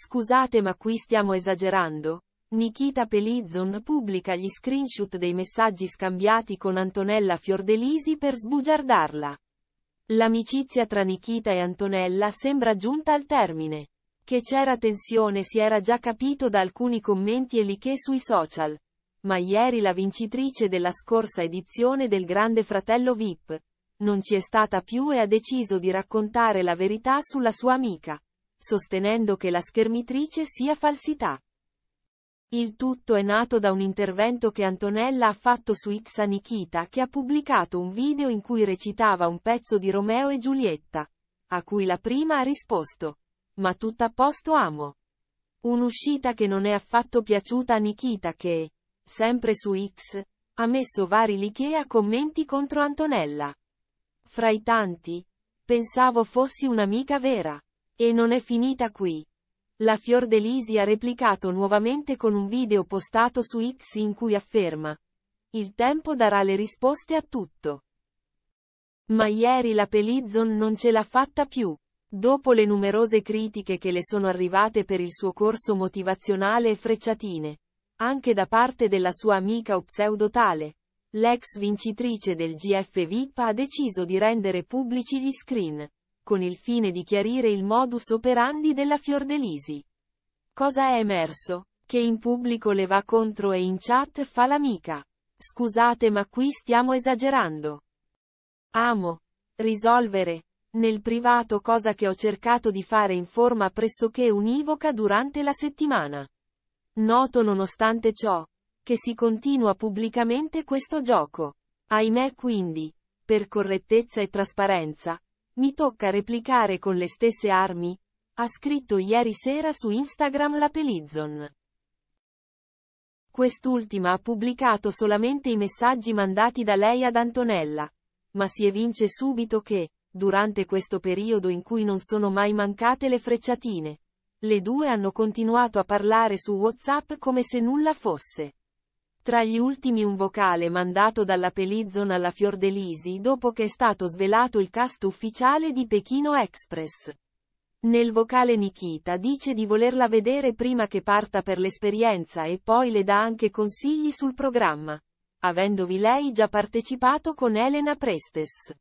Scusate ma qui stiamo esagerando. Nikita Pelizzon pubblica gli screenshot dei messaggi scambiati con Antonella Fiordelisi per sbugiardarla. L'amicizia tra Nikita e Antonella sembra giunta al termine. Che c'era tensione si era già capito da alcuni commenti e liché sui social. Ma ieri la vincitrice della scorsa edizione del Grande Fratello VIP non ci è stata più e ha deciso di raccontare la verità sulla sua amica sostenendo che la schermitrice sia falsità. Il tutto è nato da un intervento che Antonella ha fatto su Xa Nikita che ha pubblicato un video in cui recitava un pezzo di Romeo e Giulietta, a cui la prima ha risposto, ma tutto a posto amo. Un'uscita che non è affatto piaciuta a Nikita che, sempre su X, ha messo vari liché commenti contro Antonella. Fra i tanti, pensavo fossi un'amica vera. E non è finita qui. La Fiordelisi ha replicato nuovamente con un video postato su X in cui afferma. Il tempo darà le risposte a tutto. Ma ieri la Pelizon non ce l'ha fatta più. Dopo le numerose critiche che le sono arrivate per il suo corso motivazionale e frecciatine, anche da parte della sua amica o pseudotale, l'ex vincitrice del GF VIP ha deciso di rendere pubblici gli screen con il fine di chiarire il modus operandi della Fiordelisi. Cosa è emerso? Che in pubblico le va contro e in chat fa l'amica. Scusate ma qui stiamo esagerando. Amo. Risolvere. Nel privato cosa che ho cercato di fare in forma pressoché univoca durante la settimana. Noto nonostante ciò, che si continua pubblicamente questo gioco. Ahimè quindi, per correttezza e trasparenza, mi tocca replicare con le stesse armi? Ha scritto ieri sera su Instagram la Pelizzon. Quest'ultima ha pubblicato solamente i messaggi mandati da lei ad Antonella. Ma si evince subito che, durante questo periodo in cui non sono mai mancate le frecciatine, le due hanno continuato a parlare su WhatsApp come se nulla fosse. Tra gli ultimi un vocale mandato dalla Pelizon alla Fiordelisi dopo che è stato svelato il cast ufficiale di Pechino Express. Nel vocale Nikita dice di volerla vedere prima che parta per l'esperienza e poi le dà anche consigli sul programma, avendovi lei già partecipato con Elena Prestes.